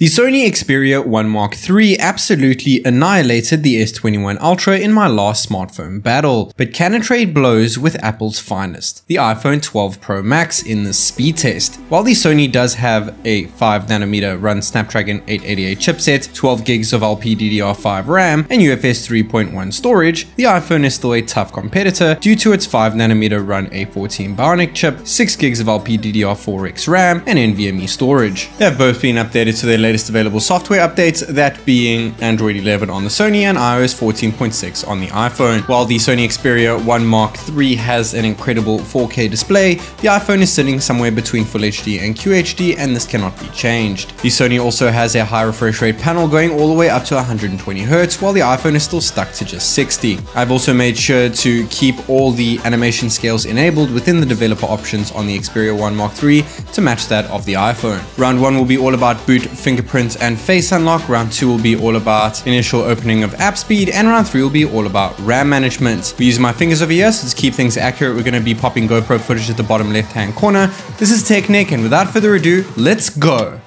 The Sony Xperia 1 Mark III absolutely annihilated the S21 Ultra in my last smartphone battle, but can it trade blows with Apple's finest, the iPhone 12 Pro Max in the speed test? While the Sony does have a 5nm run Snapdragon 888 chipset, 12 gigs of LPDDR5 RAM, and UFS 3.1 storage, the iPhone is still a tough competitor due to its 5nm run A14 Bionic chip, 6 gigs of LPDDR4X RAM, and NVMe storage. They have both been updated to their latest latest available software updates, that being Android 11 on the Sony and iOS 14.6 on the iPhone. While the Sony Xperia 1 Mark III has an incredible 4K display, the iPhone is sitting somewhere between Full HD and QHD and this cannot be changed. The Sony also has a high refresh rate panel going all the way up to 120Hz while the iPhone is still stuck to just 60. I've also made sure to keep all the animation scales enabled within the developer options on the Xperia 1 Mark III to match that of the iPhone. Round 1 will be all about boot finger fingerprint and face unlock. Round 2 will be all about initial opening of app speed and round 3 will be all about RAM management. We're using my fingers over here so to keep things accurate we're going to be popping GoPro footage at the bottom left hand corner. This is Technic and without further ado, let's go!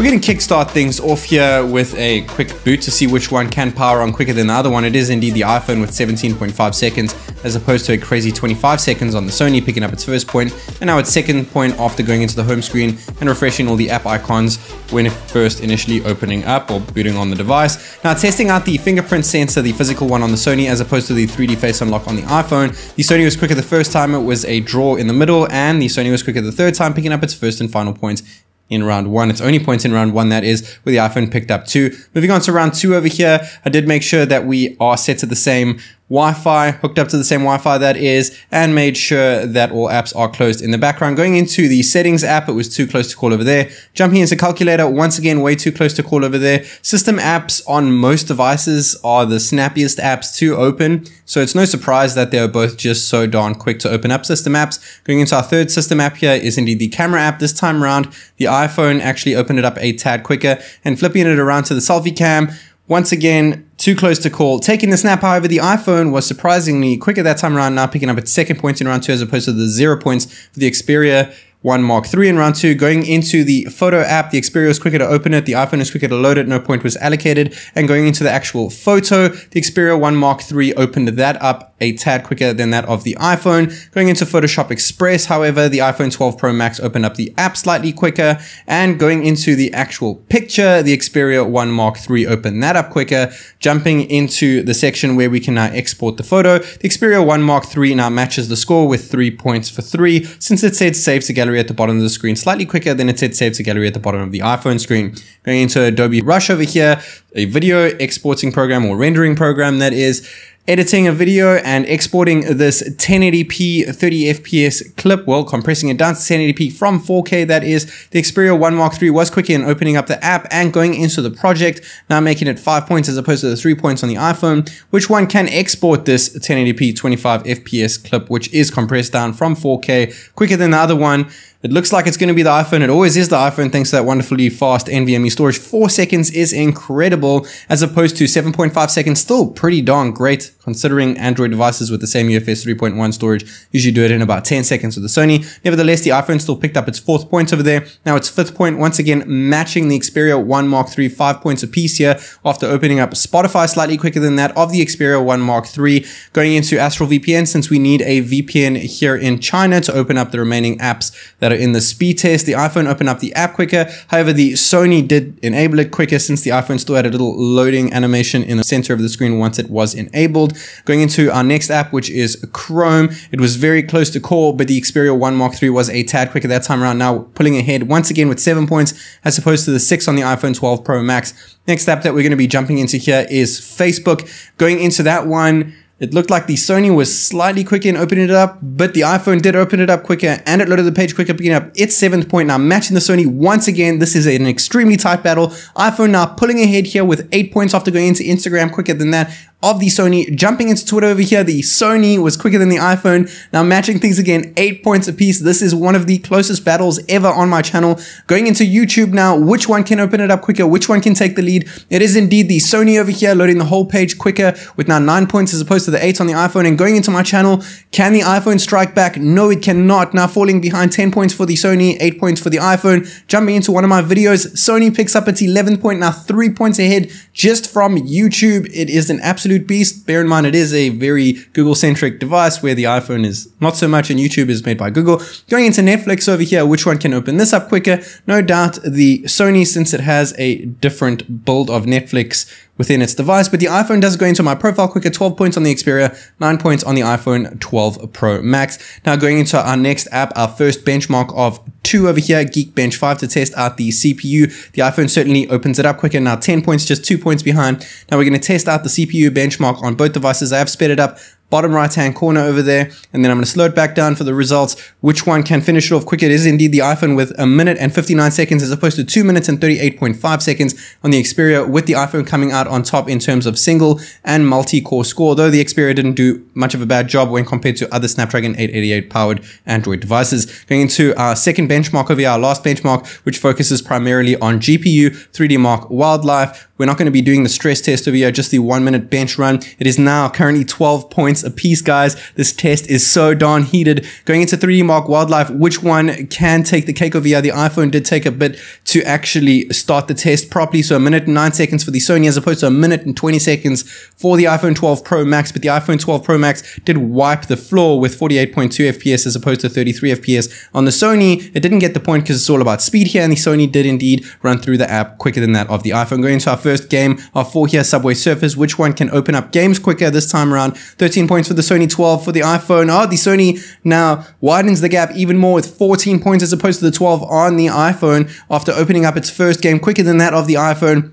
We're going to kickstart things off here with a quick boot to see which one can power on quicker than the other one. It is indeed the iPhone with 17.5 seconds as opposed to a crazy 25 seconds on the Sony picking up its first point and now its second point after going into the home screen and refreshing all the app icons when it first initially opening up or booting on the device. Now testing out the fingerprint sensor, the physical one on the Sony as opposed to the 3D face unlock on the iPhone, the Sony was quicker the first time it was a draw in the middle and the Sony was quicker the third time picking up its first and final points in round one. It's only points in round one, that is, where the iPhone picked up two. Moving on to round two over here, I did make sure that we are set to the same Wi-Fi, hooked up to the same Wi-Fi that is, and made sure that all apps are closed in the background. Going into the settings app, it was too close to call over there. Jumping into calculator, once again, way too close to call over there. System apps on most devices are the snappiest apps to open. So it's no surprise that they're both just so darn quick to open up system apps. Going into our third system app here is indeed the camera app. This time around, the iPhone actually opened it up a tad quicker and flipping it around to the selfie cam. Once again, too close to call. Taking the snap, however, the iPhone was surprisingly quicker that time around, now picking up its second point in round two as opposed to the zero points for the Xperia 1 Mark 3 in round 2. Going into the photo app, the Xperia was quicker to open it, the iPhone was quicker to load it, no point was allocated. And going into the actual photo, the Xperia 1 Mark 3 opened that up a tad quicker than that of the iPhone. Going into Photoshop Express, however, the iPhone 12 Pro Max opened up the app slightly quicker and going into the actual picture, the Xperia 1 Mark III opened that up quicker. Jumping into the section where we can now export the photo, the Xperia 1 Mark III now matches the score with three points for three since it said save to gallery at the bottom of the screen slightly quicker than it said save to gallery at the bottom of the iPhone screen. Going into Adobe Rush over here, a video exporting program or rendering program that is, editing a video and exporting this 1080p 30fps clip, well, compressing it down to 1080p from 4K, that is, the Xperia 1 Mark III was quicker in opening up the app and going into the project, now making it 5 points as opposed to the 3 points on the iPhone, which one can export this 1080p 25fps clip, which is compressed down from 4K quicker than the other one. It looks like it's going to be the iPhone. It always is the iPhone thanks to that wonderfully fast NVMe storage. Four seconds is incredible as opposed to 7.5 seconds. Still pretty darn great Considering Android devices with the same UFS 3.1 storage usually do it in about 10 seconds with the Sony. Nevertheless, the iPhone still picked up its fourth point over there. Now its fifth point, once again, matching the Xperia 1 Mark III, five points apiece here after opening up Spotify slightly quicker than that of the Xperia 1 Mark III. Going into Astral VPN, since we need a VPN here in China to open up the remaining apps that are in the speed test, the iPhone opened up the app quicker. However, the Sony did enable it quicker since the iPhone still had a little loading animation in the center of the screen once it was enabled. Going into our next app, which is Chrome. It was very close to call, but the Xperia 1 Mark III was a tad quicker that time around. Now pulling ahead once again with seven points as opposed to the six on the iPhone 12 Pro Max. Next app that we're going to be jumping into here is Facebook. Going into that one, it looked like the Sony was slightly quicker in opening it up, but the iPhone did open it up quicker and it loaded the page quicker, picking up its seventh point. Now matching the Sony once again. This is an extremely tight battle. iPhone now pulling ahead here with eight points after going into Instagram quicker than that of the Sony. Jumping into Twitter over here, the Sony was quicker than the iPhone. Now matching things again, eight points apiece. This is one of the closest battles ever on my channel. Going into YouTube now, which one can open it up quicker? Which one can take the lead? It is indeed the Sony over here, loading the whole page quicker with now nine points as opposed to the eight on the iPhone. And going into my channel, can the iPhone strike back? No, it cannot. Now falling behind 10 points for the Sony, eight points for the iPhone. Jumping into one of my videos, Sony picks up its eleventh point, now three points ahead just from YouTube. It is an absolute absolute beast. Bear in mind, it is a very Google centric device where the iPhone is not so much and YouTube is made by Google. Going into Netflix over here, which one can open this up quicker? No doubt the Sony, since it has a different build of Netflix within its device, but the iPhone does go into my profile quicker, 12 points on the Xperia, 9 points on the iPhone 12 Pro Max. Now going into our next app, our first benchmark of two over here, Geekbench 5 to test out the CPU. The iPhone certainly opens it up quicker. Now 10 points, just two points behind. Now we're going to test out the CPU benchmark on both devices. I have sped it up bottom right hand corner over there. And then I'm going to slow it back down for the results. Which one can finish it off quicker it is indeed the iPhone with a minute and 59 seconds as opposed to two minutes and 38.5 seconds on the Xperia with the iPhone coming out on top in terms of single and multi-core score. Though the Xperia didn't do much of a bad job when compared to other Snapdragon 888 powered Android devices. Going into our second benchmark over here, our last benchmark, which focuses primarily on GPU, 3D Mark, wildlife, we're not going to be doing the stress test over here, just the one minute bench run. It is now currently 12 points apiece, guys. This test is so darn heated. Going into 3D Mark Wildlife, which one can take the cake over here? The iPhone did take a bit to actually start the test properly. So a minute and nine seconds for the Sony as opposed to a minute and 20 seconds for the iPhone 12 Pro Max. But the iPhone 12 Pro Max did wipe the floor with 48.2 FPS as opposed to 33 FPS on the Sony. It didn't get the point because it's all about speed here. And the Sony did indeed run through the app quicker than that of the iPhone. Going into our first first game of four here Subway Surfers. Which one can open up games quicker this time around? 13 points for the Sony 12 for the iPhone. Oh, the Sony now widens the gap even more with 14 points as opposed to the 12 on the iPhone after opening up its first game quicker than that of the iPhone.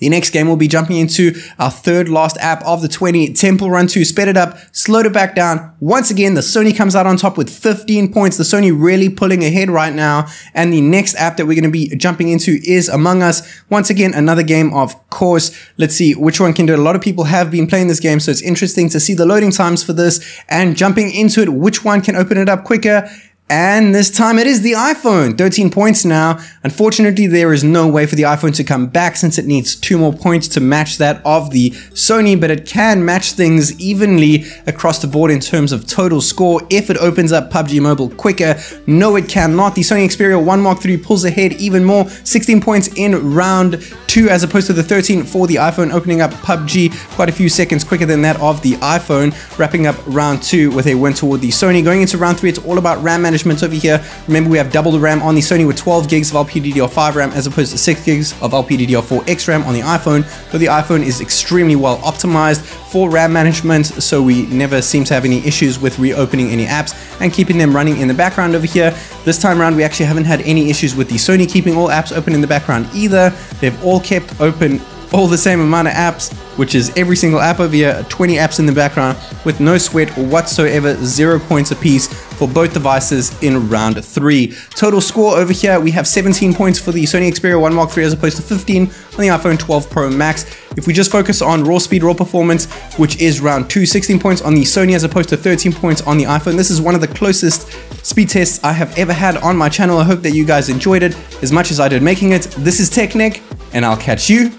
The next game we'll be jumping into our third last app of the 20, Temple Run 2. Sped it up, slowed it back down. Once again, the Sony comes out on top with 15 points. The Sony really pulling ahead right now. And the next app that we're going to be jumping into is Among Us. Once again, another game, of course. Let's see which one can do it. A lot of people have been playing this game, so it's interesting to see the loading times for this and jumping into it, which one can open it up quicker. And this time it is the iPhone, 13 points now. Unfortunately, there is no way for the iPhone to come back since it needs two more points to match that of the Sony, but it can match things evenly across the board in terms of total score if it opens up PUBG Mobile quicker. No, it cannot. The Sony Xperia 1 Mark III pulls ahead even more, 16 points in round two as opposed to the 13 for the iPhone, opening up PUBG quite a few seconds quicker than that of the iPhone, wrapping up round two with a win toward the Sony. Going into round three, it's all about RAM management refurbishments over here. Remember, we have double the RAM on the Sony with 12 gigs of LPDDR5 RAM as opposed to 6 gigs of LPDDR4X RAM on the iPhone, But the iPhone is extremely well optimized for RAM management, so we never seem to have any issues with reopening any apps and keeping them running in the background over here. This time around, we actually haven't had any issues with the Sony keeping all apps open in the background either. They've all kept open all the same amount of apps, which is every single app over here, 20 apps in the background, with no sweat whatsoever, zero points apiece for both devices in round three. Total score over here, we have 17 points for the Sony Xperia 1 Mark III as opposed to 15 on the iPhone 12 Pro Max. If we just focus on raw speed, raw performance, which is round two, 16 points on the Sony as opposed to 13 points on the iPhone. This is one of the closest speed tests I have ever had on my channel. I hope that you guys enjoyed it as much as I did making it. This is Technic, and I'll catch you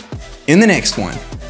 in the next one.